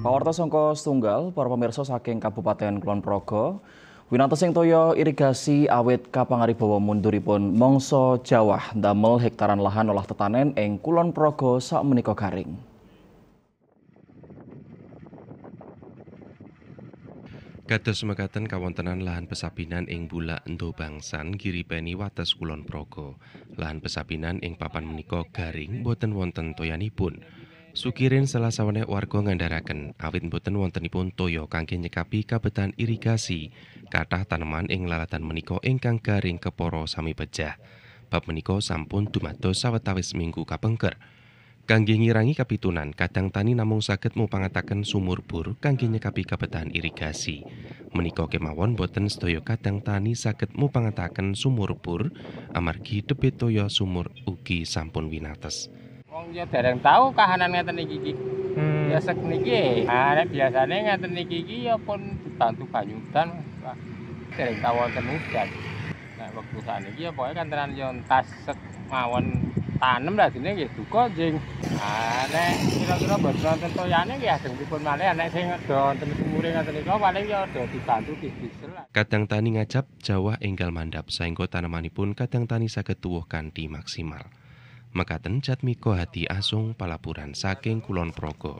Pawarta Songko setunggal para pemirsa saking Kabupaten Kulon Progo. Winanto sing toyo irigasi awit kapangaribawa munduripun mongso Jawa damel hektaran lahan olah tetanen eng Kulon Progo sak menika garing. Kados mekaten kawontenan lahan pesapinan ing bula Endo Bangsan peni wates Kulon Progo. Lahan pesapinan ing papan meniko garing boten wonten toyanipun. Sukirin selasawane sawene warga ngandaraken awit mboten wontenipun toya kangge nyekapi kabetan irigasi kathah taneman ing lalatan menika ingkang garing keporo sami pejah bab menika sampun dumados sawetawis minggu kapengker kangge ngirangi kapitunan kadang tani namung saged mupangataken sumur pur, kangge nyekapi kabetan irigasi menika kemawon boten sedaya kadang tani saged mupangataken sumur pur, amargi debet toya sumur ugi sampun winates Wong ya dereng tahu kahanan ngeten iki iki. Hmm. Ya sek niki. Ah nek biasane ngeten niki iki ya pun dibantu banyudan Wah, dereng tahu wonten udan. Nek nah, wektu saniki ya pokoke kan tenan yo ya entas sek mawon tanem lah dene nggih duka jing. Ah nek kira-kira boten wonten toyane nggih ajeng dipun malih nek sing wonten umure ngeten iki paling ya do dibantu dibisel. Kadang tani ngajap jawah enggal mandap saengga tanamanipun kadang tani saged tuwuh kanthi maksimal mekaten jatmiko hati asung palapuran saking Kulon Progo